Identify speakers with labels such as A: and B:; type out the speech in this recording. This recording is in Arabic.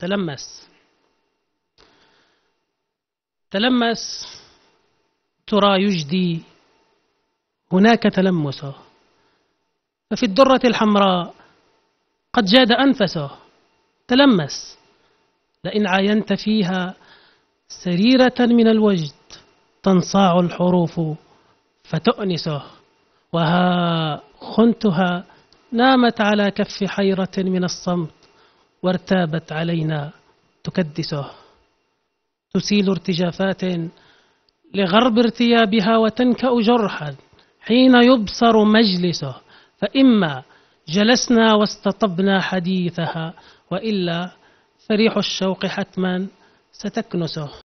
A: تلمس تلمس ترى يجدي هناك تلمسه ففي الدرة الحمراء قد جاد أنفسه تلمس لئن عاينت فيها سريرة من الوجد تنصاع الحروف فتؤنسه وها خنتها نامت على كف حيرة من الصمت وارتابت علينا تكدسه تسيل ارتجافات لغرب ارتيابها وتنكأ جرحا حين يبصر مجلسه فإما جلسنا واستطبنا حديثها وإلا فريح الشوق حتما ستكنسه